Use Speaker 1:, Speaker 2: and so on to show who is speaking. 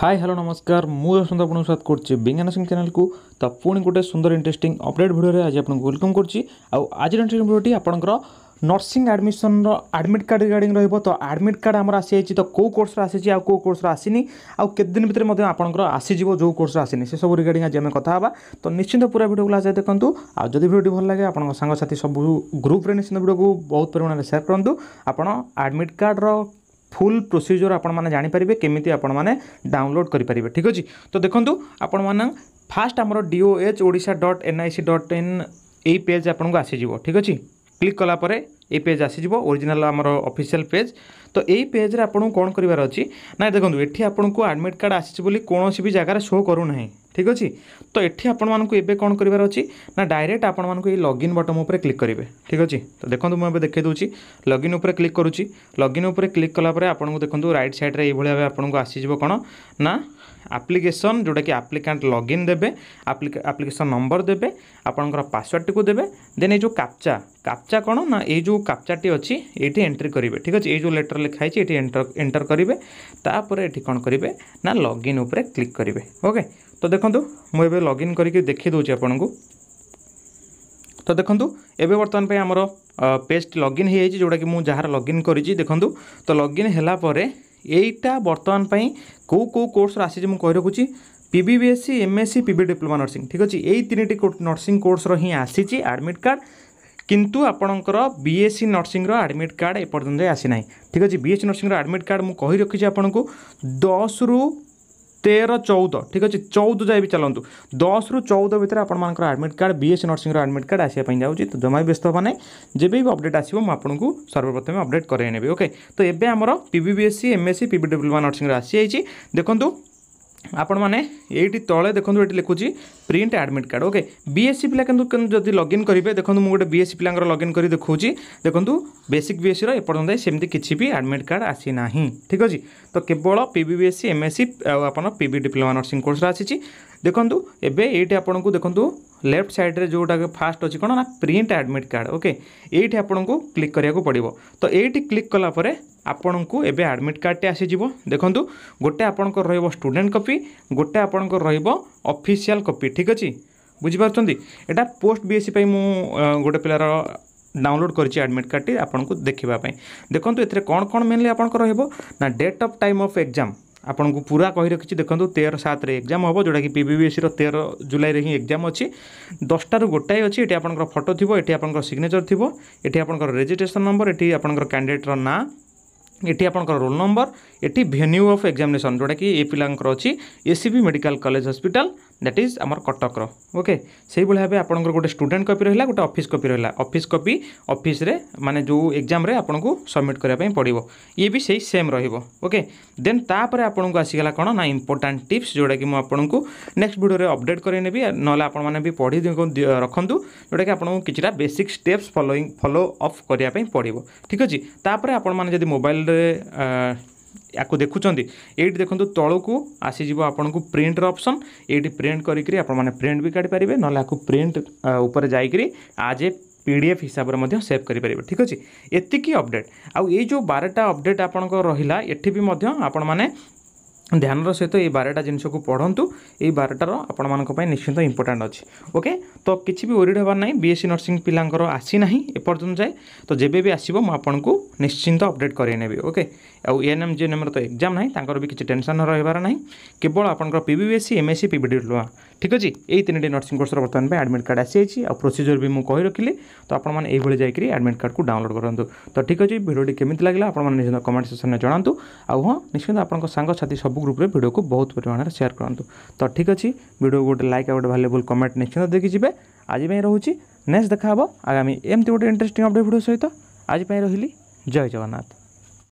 Speaker 1: high hello ନମସ୍କାର ମୁଁ ରସନ୍ତ ଆପଣଙ୍କୁ ସ୍ୱାଗତ କରୁଛି ବିଜ୍ଞାନ ସିଂ ଚ୍ୟାନେଲକୁ ତ ପୁଣି ଗୋଟେ ସୁନ୍ଦର ଇଣ୍ଟରେଷ୍ଟିଂ ଅପଡ଼େଟ୍ ଭିଡ଼ିଓରେ ଆଜି ଆପଣଙ୍କୁ ୱେଲକମ୍ କରୁଛି ଆଉ ଆଜିର ଇଣ୍ଟରେଷ୍ଟିଂ ଭିଡ଼ିଓଟି ଆପଣଙ୍କର ନର୍ସିଂ ଆଡ଼ମିସନ୍ର ଆଡ଼ମିଟ୍ କାର୍ଡ଼ ରିଗାର୍ଡ଼ିଂ ରହିବ ତ ଆଡ଼ମିଟ୍ କାର୍ଡ଼ ଆମର ଆସିଯାଇଛି ତ କେଉଁ କୋର୍ସର ଆସିଛି ଆଉ କେଉଁ କୋର୍ସର ଆସିନି ଆଉ କେତେ ଦିନ ଭିତରେ ମଧ୍ୟ ଆପଣଙ୍କର ଆସିଯିବ ଯେଉଁ କୋର୍ସର ଆସିନି ସେସବୁ ରିଗାର୍ଡ଼ିଂ ଆଜି ଆମେ କଥା ହେବା ତ ନିଶ୍ଚିନ୍ତ ପୁରା ଭିଡ଼ିଓକୁ ଲାଷ୍ଟ ଦେଖନ୍ତୁ ଆଉ ଯଦି ଭିଡ଼ିଓଟି ଭଲ ଲାଗେ ଆପଣଙ୍କ ସାଙ୍ଗସାଥି ସବୁ ଗ୍ରୁପ୍ରେ ନିଶ୍ଚିନ୍ତ ଭିଡ଼ିଓକୁ ବହୁତ ପରିମାଣରେ ସେୟାର କରନ୍ତୁ ଆପଣ ଆଡ଼ମିଟ୍ କାର୍ଡ଼ର ফুল প্রোসিজর আপনার জাঁপারে কমিটি আপনার ডাউনলোড করে পেয়ে ঠিক আছে তো দেখুন আপনার ফার্স্ট আমার DOH Odisha dot NIC dot in এই পেজ আপনার আসিযোগ ঠিক আছে ক্লিক কলাপরে এই পেজ আসিযোগ ওরিজিনাল আমার অফিসিয়াল পেজ তো এই পেজরে আপনার কোণ করবার অনেক না দেখুন এটি আপনার আডমিট কার্ড আসছে বলে কোণী বি জায়গায় শো করু না ঠিক ଅଛି ତ ଏଠି ଆପଣମାନଙ୍କୁ ଏବେ କ'ଣ କରିବାର ଅଛି ନା ଡାଇରେକ୍ଟ ଆପଣମାନଙ୍କୁ ଏଇ ଲଗ୍ଇନ୍ ବଟମ୍ ଉପରେ କ୍ଲିକ୍ କରିବେ ଠିକ୍ ଅଛି ତ ଦେଖନ୍ତୁ ମୁଁ ଏବେ ଦେଖାଇ ଦେଉଛି ଲଗ୍ଇନ୍ ଉପରେ କ୍ଲିକ୍ କରୁଛି ଲଗ୍ଇନ୍ ଉପରେ କ୍ଲିକ୍ କଲା ପରେ ଆପଣଙ୍କୁ ଦେଖନ୍ତୁ ରାଇଟ୍ ସାଇଡ଼୍ରେ ଏଇଭଳି ଭାବେ ଆପଣଙ୍କୁ ଆସିଯିବ କ'ଣ ନା ଆପ୍ଲିକେସନ୍ ଯେଉଁଟାକି ଆପ୍ଲିକାଣ୍ଟ ଲଗ୍ଇନ୍ ଦେବେ ଆପ୍ଲିକେସନ୍ ନମ୍ବର ଦେବେ ଆପଣଙ୍କର ପାସୱାର୍ଡ଼ଟିକୁ ଦେବେ ଦେନ୍ ଏଇ ଯେଉଁ କାପ୍ଚା କାପ୍ଚା କ'ଣ ନା ଏଇ ଯେଉଁ କାପ୍ଚାଟି ଅଛି ଏଇଠି ଏଣ୍ଟ୍ରି କରିବେ ଠିକ୍ ଅଛି ଏଇ ଯେଉଁ ଲେଟର୍ ଲେଖା ହେଇଛି ଏଠି ଏଣ୍ଟର ଏଣ୍ଟର କରିବେ ତାପରେ ଏଠି କ'ଣ କରିବେ ନା ଲଗ୍ଇନ୍ ଉପରେ କ୍ଲିକ୍ କରିବେ ଓକେ ତ ଦେଖ ଦେଖନ୍ତୁ ମୁଁ ଏବେ ଲଗ୍ଇନ୍ କରିକି ଦେଖି ଦେଉଛି ଆପଣଙ୍କୁ ତ ଦେଖନ୍ତୁ ଏବେ ବର୍ତ୍ତମାନ ପାଇଁ ଆମର ପେଜ୍ ଲଗ୍ଇନ୍ ହୋଇଯାଇଛି ଯେଉଁଟାକି ମୁଁ ଯାହାର ଲଗ୍ଇନ୍ କରିଛି ଦେଖନ୍ତୁ ତ ଲଗ୍ଇନ୍ ହେଲା ପରେ ଏଇଟା ବର୍ତ୍ତମାନ ପାଇଁ କେଉଁ କେଉଁ କୋର୍ସର ଆସିଛି ମୁଁ କହି ରଖୁଛି PBBSc MSc PB diploma nursing ঠিক আছে এই তিনটি নর্সিং কোর্সর হি আসিছি আডমিট কার্ড কিন্তু আপনার বিএসসি নর্সিংর আডমিট কার্ড এপর্যন্ত আসি না ঠিক আছে বিএসসি নর্সিংর আডমিট কার্ড মু কই রাখিছি আপনার দশ রু तेरह चौदह ठीक अच्छे चौदह जाए भी चलत दस रु चौदह भितर आपर admit card B S nursing admit card आसपा जाऊँच तो जमा भी व्यस्त हाँ ना जब भी अपडेट आसो मुझक सर्वप्रथमें अपडेट कराइने ओके तो ये आम P B S C M S C P W nursing आसी जाइए देखो ଆପଣମାନେ ଏଇଠି ତଳେ ଦେଖନ୍ତୁ ଏଠି ଲେଖୁଛି print admit card okay BSc ପିଲା କିନ୍ତୁ ଯଦି ଲଗ୍ଇନ୍ କରିବେ ଦେଖନ୍ତୁ ମୁଁ ଗୋଟେ ବିଏସ୍ସି ପିଲାଙ୍କର ଲଗ୍ଇନ୍ କରି ଦେଖାଉଛି ଦେଖନ୍ତୁ ବେସିକ୍ ବିଏସ୍ସିର ଏପର୍ଯ୍ୟନ୍ତ ସେମିତି କିଛି ବି ଆଡ଼ମିଟ୍ କାର୍ଡ଼ ଆସିନାହିଁ ଠିକ୍ ଅଛି ତ କେବଳ ପିବିବିଏସ୍ସି ଏମ୍ଏସ୍ସି ଆଉ ଆପଣ ପିବି ଡିପ୍ଲୋମା ନର୍ସିଂ କୋର୍ସର ଆସିଛି ଦେଖନ୍ତୁ ଏବେ ଏଇଠି ଆପଣଙ୍କୁ ଦେଖନ୍ତୁ ଲେଫ୍ଟ ସାଇଡ଼୍ରେ ଯେଉଁଟାକି ଫାଷ୍ଟ ଅଛି କ'ଣ ନା ପ୍ରିଣ୍ଟ ଆଡ଼ମିଟ୍ କାର୍ଡ଼ ଓକେ ଏଇଠି ଆପଣଙ୍କୁ କ୍ଲିକ୍ କରିବାକୁ ପଡ଼ିବ ତ ଏଇଠି କ୍ଲିକ୍ କଲା ପରେ ଆପଣଙ୍କୁ ଏବେ ଆଡ଼ମିଟ୍ କାର୍ଡ଼ଟି ଆସିଯିବ ଦେଖନ୍ତୁ ଗୋଟେ ଆପଣଙ୍କର ରହିବ ଷ୍ଟୁଡେଣ୍ଟ କପି ଗୋଟେ ଆପଣଙ୍କର ରହିବ ଅଫିସିଆଲ କପି ଠିକ୍ ଅଛି ବୁଝିପାରୁଛନ୍ତି ଏଇଟା ପୋଷ୍ଟ ବିଏସ୍ସି ପାଇଁ ମୁଁ ଗୋଟେ ପିଲାର ଡାଉନଲୋଡ଼ କରିଛି ଆଡ଼ମିଟ୍ କାର୍ଡ଼ଟି ଆପଣଙ୍କୁ ଦେଖିବା ପାଇଁ ଦେଖନ୍ତୁ ଏଥିରେ କ'ଣ କ'ଣ ମେନଲି ଆପଣଙ୍କର ରହିବ ନା date of time of exam ଆପଣଙ୍କୁ ପୁରା କହି ରଖିଛି ଦେଖନ୍ତୁ ତେର ସାତରେ ଏକ୍ଜାମ୍ ହେବ ଯେଉଁଟାକି ପି ବି ବି ଏସ୍ସିର ତେର ଜୁଲାଇରେ ହିଁ ଏକ୍ଜାମ୍ ଅଛି ଦଶଟାରୁ ଗୋଟାଏ ଅଛି ଏଠି ଆପଣଙ୍କର ଫଟୋ ଥିବ ଏଠି ଆପଣଙ୍କର ସିଗ୍ନେଚର୍ ଥିବ ଏଠି ଆପଣଙ୍କର ରେଜିଷ୍ଟ୍ରେସନ୍ ନମ୍ବର ଏଠି ଆପଣଙ୍କର କ୍ୟାଣ୍ଡିଡେଟ୍ର ନାଁ ଏଠି ଆପଣଙ୍କର ରୋଲ୍ ନମ୍ବର ଏଠି ଭେନ୍ୟୁ ଅଫ୍ ଏକ୍ଜାମିନେସନ୍ ଯେଉଁଟାକି ଏ ପିଲାଙ୍କର ଅଛି পিলাঙ্কর C B medical college hospital that is আমার কটকর ওকে সেইভাবে ভাবে আপনার গোটে স্টুডেন্ট কপি রহিলা গোটে অফিস কপি রহিলা অফিস কপি অফিসরে মানে যে এক্সামে আপনার সবমিট করা পড়ব ইয়ে বি সেই সেম রহব ওকে দেন তাপরে আপনার আসিগাল কোণ না ইম্পর্টাট টিপ্স যেটা কি আপনার নেক্সট ভিডিওরে অপডেট করে নেবি নহলে আপনার মানে পড়ি ରଖନ୍ତୁ ଯେଉଁଟାକି ଆପଣଙ୍କୁ କିଛିଟା basic steps following follow of କରିବା ପାଇଁ ପଡ଼ିବ ଠିକ୍ ଅଛି ତାପରେ ଆପଣମାନେ ଯଦି ମୋବାଇଲରେ ୟାକୁ ଦେଖୁଛନ୍ତି ଏଇଠି ଦେଖନ୍ତୁ ତଳକୁ ଆସିଯିବ ଆପଣଙ୍କୁ ପ୍ରିଣ୍ଟର ଅପସନ୍ ଏଇଠି ପ୍ରିଣ୍ଟ କରିକିରି ଆପଣମାନେ ପ୍ରିଣ୍ଟ ବି କାଢ଼ିପାରିବେ ନହେଲେ ଆକୁ ପ୍ରିଣ୍ଟ ଉପରେ ଯାଇକିରି as a P D F ହିସାବରେ ମଧ୍ୟ ସେଭ୍ କରିପାରିବେ ଠିକ୍ ଅଛି ଏତିକି ଅପଡ଼େଟ୍ ଆଉ ଏଇ ଯେଉଁ ବାରଟା ଅପଡ଼େଟ୍ ଆପଣଙ୍କର ରହିଲା ଏଠି ବି ମଧ୍ୟ ଆପଣମାନେ ধ্যানর সহিত এই বারোটা জিনিসকে পড়ন্তু এই বারোটার আপনার নিশ্চিন্ত ইম্পর্টাট অছি ওকে তো কিছু বি ওরিড হবার না বিএসসি নর্সিং পিলাঙ্কর আসি না এপর্যন্ত যায় তো যেবে বি আসব মু আপনার নিশ্চিন্ত অপডেট করাই নেবি ওকে আউ এএনএম জিএনএমর তো এক্সাম না তাঁর বি কিছু টেনশন রহবার না কেবল আপনার পিবিএসসি এমএসসি পিবিডি ডিপ্লোমা ঠিক আছে এই তিনটি নর্সিং কোর্সর বর্তমান আডমিট কার্ড আসিছি আর প্রোসিজর বি কই রাখি তো আপনার এইভাবে যাই আডমিট কার্ডকে ডাউনলোড করতু তো ঠিক আছে ভিডিওটি কেমি লাগলা আপনার নিশ্চিত কমেন্ট সেকশনে জনাতু আহ নিশ্চিত আপনার সাংসাথী সব ସବୁ ଗ୍ରୁପ୍ରେ ଭିଡ଼ିଓକୁ ବହୁତ ପରିମାଣରେ ସେୟାର କରନ୍ତୁ ତ ଠିକ୍ ଅଛି ଭିଡ଼ିଓକୁ ଗୋଟେ ଲାଇକ୍ ଆଉ ଗୋଟେ ଭାଲ୍ୟୁବୁଲ୍ କମେଣ୍ଟ ନିଶ୍ଚିନ୍ତ ଦେଇକି ଯିବେ ଆଜି ପାଇଁ ରହୁଛି ନେକ୍ସଟ ଦେଖା ହେବ ଆଗାମୀ ଏମିତି ଗୋଟେ ଇଣ୍ଟରେଷ୍ଟିଂ ଅପଡ଼େଟ୍ ଭିଡ଼ିଓ ସହିତ ଆଜି ପାଇଁ ରହିଲି ଜୟ ଜଗନ୍ନାଥ